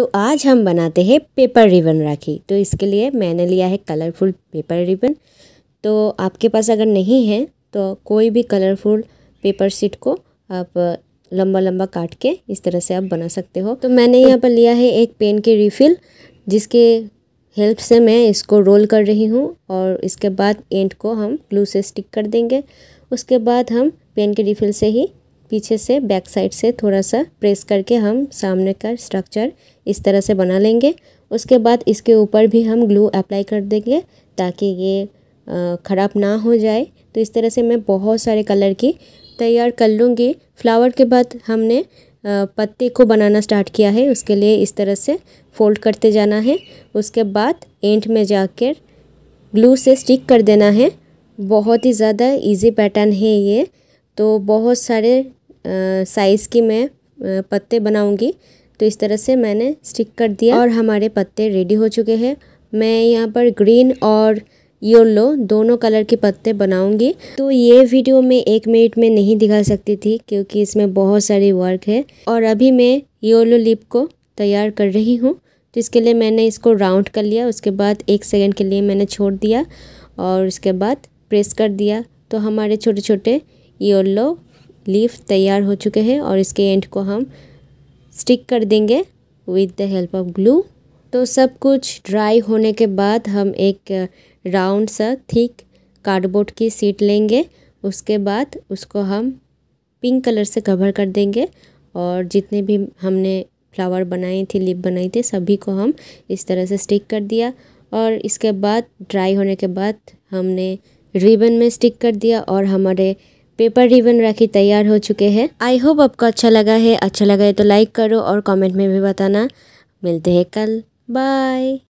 तो आज हम बनाते हैं पेपर रिबन राखी तो इसके लिए मैंने लिया है कलरफुल पेपर रिबन तो आपके पास अगर नहीं है तो कोई भी कलरफुल पेपर सीट को आप लंबा लंबा काट के इस तरह से आप बना सकते हो तो मैंने यहाँ पर लिया है एक पेन के रिफ़िल जिसके हेल्प से मैं इसको रोल कर रही हूँ और इसके बाद एंड को हम ग्लू से स्टिक कर देंगे उसके बाद हम पेन के रिफ़िल से ही पीछे से बैक साइड से थोड़ा सा प्रेस करके हम सामने का स्ट्रक्चर इस तरह से बना लेंगे उसके बाद इसके ऊपर भी हम ग्लू अप्लाई कर देंगे ताकि ये ख़राब ना हो जाए तो इस तरह से मैं बहुत सारे कलर की तैयार कर लूँगी फ्लावर के बाद हमने पत्ते को बनाना स्टार्ट किया है उसके लिए इस तरह से फोल्ड करते जाना है उसके बाद एंड में जाकर ग्लू से स्टिक कर देना है बहुत ही ज़्यादा इजी पैटर्न है ये तो बहुत सारे साइज़ के मैं पत्ते बनाऊंगी तो इस तरह से मैंने स्टिक कर दिया और हमारे पत्ते रेडी हो चुके हैं मैं यहाँ पर ग्रीन और योलो दोनों कलर के पत्ते बनाऊंगी तो ये वीडियो मैं एक मिनट में नहीं दिखा सकती थी क्योंकि इसमें बहुत सारी वर्क है और अभी मैं योलो लिप को तैयार कर रही हूँ तो इसके लिए मैंने इसको राउंड कर लिया उसके बाद एक सेकेंड के लिए मैंने छोड़ दिया और उसके बाद प्रेस कर दिया तो हमारे छोटे छोटे येलो लीफ तैयार हो चुके हैं और इसके एंड को हम स्टिक कर देंगे with the help of glue तो सब कुछ ड्राई होने के बाद हम एक राउंड सा थिक कार्डबोर्ड की सीट लेंगे उसके बाद उसको हम पिंक कलर से कवर कर देंगे और जितने भी हमने फ्लावर बनाए थे लिप बनाई थे सभी को हम इस तरह से स्टिक कर दिया और इसके बाद ड्राई होने के बाद हमने रिबन में स्टिक कर दिया और हमारे पेपर रिबन राखी तैयार हो चुके हैं आई होप आपको अच्छा लगा है अच्छा लगा है तो लाइक करो और कमेंट में भी बताना मिलते हैं कल बाय